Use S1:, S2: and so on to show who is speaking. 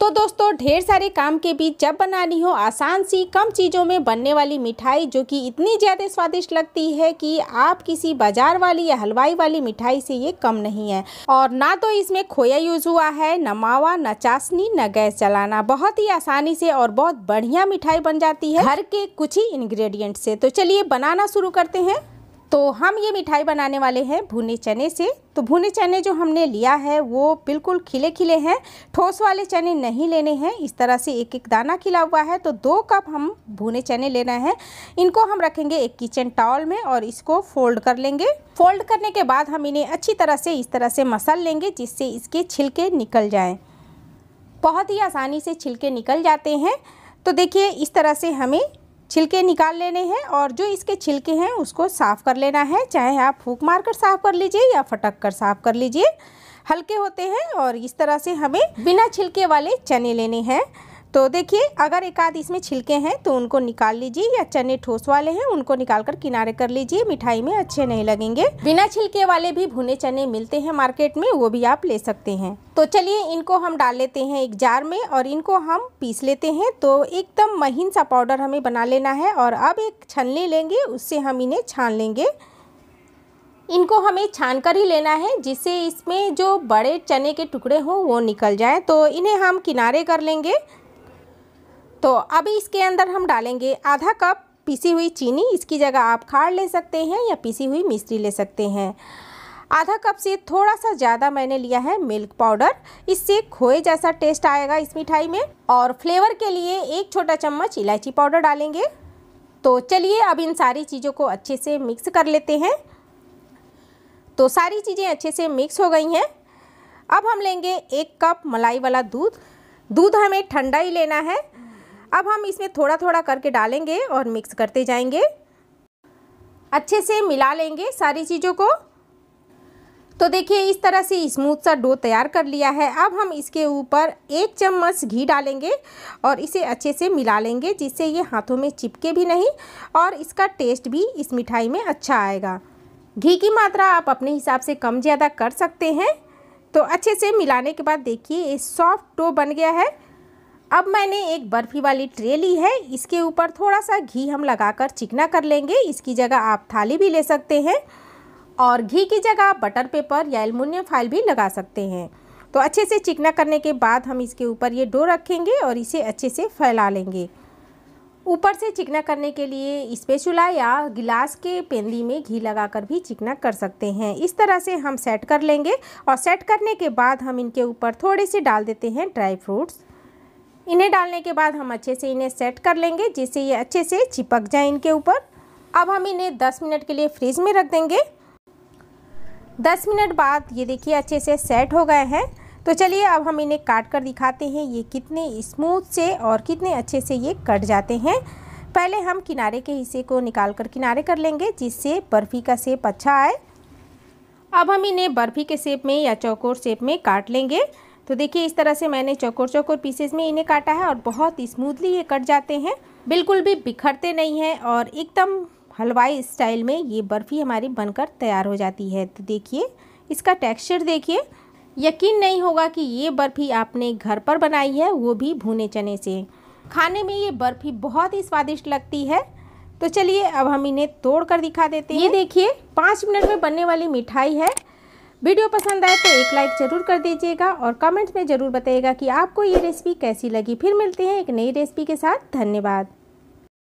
S1: तो दोस्तों ढेर सारे काम के बीच जब बनानी हो आसान सी कम चीज़ों में बनने वाली मिठाई जो कि इतनी ज़्यादा स्वादिष्ट लगती है कि आप किसी बाजार वाली या हलवाई वाली मिठाई से ये कम नहीं है और ना तो इसमें खोया यूज़ हुआ है न मावा न चाशनी न गैस चलाना बहुत ही आसानी से और बहुत बढ़िया मिठाई बन जाती है घर के कुछ ही इन्ग्रीडियंट से तो चलिए बनाना शुरू करते हैं तो हम ये मिठाई बनाने वाले हैं भुने चने से तो भुने चने जो हमने लिया है वो बिल्कुल खिले खिले हैं ठोस वाले चने नहीं लेने हैं इस तरह से एक एक दाना खिला हुआ है तो दो कप हम भुने चने लेना है इनको हम रखेंगे एक किचन टावल में और इसको फोल्ड कर लेंगे फोल्ड करने के बाद हम इन्हें अच्छी तरह से इस तरह से मसल लेंगे जिससे इसके छिलके निकल जाएँ बहुत ही आसानी से छिलके निकल जाते हैं तो देखिए इस तरह से हमें छिलके निकाल लेने हैं और जो इसके छिलके हैं उसको साफ़ कर लेना है चाहे आप फूक मार कर साफ़ कर लीजिए या फटक कर साफ़ कर लीजिए हल्के होते हैं और इस तरह से हमें बिना छिलके वाले चने लेने हैं तो देखिए अगर एक आध इसमें छिलके हैं तो उनको निकाल लीजिए या चने ठोस वाले हैं उनको निकाल कर किनारे कर लीजिए मिठाई में अच्छे नहीं लगेंगे बिना छिलके वाले भी भुने चने मिलते हैं मार्केट में वो भी आप ले सकते हैं तो चलिए इनको हम डाल लेते हैं एक जार में और इनको हम पीस लेते हैं तो एकदम महीन सा पाउडर हमें बना लेना है और अब एक छलनी लेंगे उससे हम इन्हें छान लेंगे इनको हमें छान कर ही लेना है जिससे इसमें जो बड़े चने के टुकड़े हों वो निकल जाए तो इन्हें हम किनारे कर लेंगे तो अभी इसके अंदर हम डालेंगे आधा कप पीसी हुई चीनी इसकी जगह आप खाड़ ले सकते हैं या पीसी हुई मिश्री ले सकते हैं आधा कप से थोड़ा सा ज़्यादा मैंने लिया है मिल्क पाउडर इससे खोए जैसा टेस्ट आएगा इस मिठाई में और फ्लेवर के लिए एक छोटा चम्मच इलायची पाउडर डालेंगे तो चलिए अब इन सारी चीज़ों को अच्छे से मिक्स कर लेते हैं तो सारी चीज़ें अच्छे से मिक्स हो गई हैं अब हम लेंगे एक कप मलाई वाला दूध दूध हमें ठंडा ही लेना है अब हम इसमें थोड़ा थोड़ा करके डालेंगे और मिक्स करते जाएंगे अच्छे से मिला लेंगे सारी चीज़ों को तो देखिए इस तरह से स्मूथ सा डो तैयार कर लिया है अब हम इसके ऊपर एक चम्मच घी डालेंगे और इसे अच्छे से मिला लेंगे जिससे ये हाथों में चिपके भी नहीं और इसका टेस्ट भी इस मिठाई में अच्छा आएगा घी की मात्रा आप अपने हिसाब से कम ज़्यादा कर सकते हैं तो अच्छे से मिलाने के बाद देखिए ये सॉफ्ट डो बन गया है अब मैंने एक बर्फ़ी वाली ट्रे ली है इसके ऊपर थोड़ा सा घी हम लगाकर चिकना कर लेंगे इसकी जगह आप थाली भी ले सकते हैं और घी की जगह आप बटर पेपर या एलमोनियम फाइल भी लगा सकते हैं तो अच्छे से चिकना करने के बाद हम इसके ऊपर ये डो रखेंगे और इसे अच्छे से फैला लेंगे ऊपर से चिकना करने के लिए स्पेचुला या गिलास के पेंदी में घी लगाकर भी चिकना कर सकते हैं इस तरह से हम सेट कर लेंगे और सेट करने के बाद हम इनके ऊपर थोड़े से डाल देते हैं ड्राई फ्रूट्स इन्हें डालने के बाद हम अच्छे से इन्हें सेट कर लेंगे जिससे ये अच्छे से चिपक जाए इनके ऊपर अब हम इन्हें 10 मिनट के लिए फ्रिज में रख देंगे 10 मिनट बाद ये देखिए अच्छे से सेट हो गए हैं तो चलिए अब हम इन्हें काट कर दिखाते हैं ये कितने स्मूथ से और कितने अच्छे से ये कट जाते हैं पहले हम किनारे के हिस्से को निकाल कर किनारे कर लेंगे जिससे बर्फ़ी का सेप अच्छा आए अब हम इन्हें बर्फ़ी के सेप में या चौकोर सेप में काट लेंगे तो देखिए इस तरह से मैंने चौकोर चौकोर पीसेस में इन्हें काटा है और बहुत स्मूथली ये कट जाते हैं बिल्कुल भी बिखरते नहीं हैं और एकदम हलवाई स्टाइल में ये बर्फ़ी हमारी बनकर तैयार हो जाती है तो देखिए इसका टेक्सचर देखिए यकीन नहीं होगा कि ये बर्फ़ी आपने घर पर बनाई है वो भी भुने चने से खाने में ये बर्फ़ी बहुत ही स्वादिष्ट लगती है तो चलिए अब हम इन्हें तोड़ कर दिखा देते हैं ये देखिए पाँच मिनट में बनने वाली मिठाई है वीडियो पसंद आए तो एक लाइक ज़रूर कर दीजिएगा और कमेंट में ज़रूर बताइएगा कि आपको ये रेसिपी कैसी लगी फिर मिलते हैं एक नई रेसिपी के साथ धन्यवाद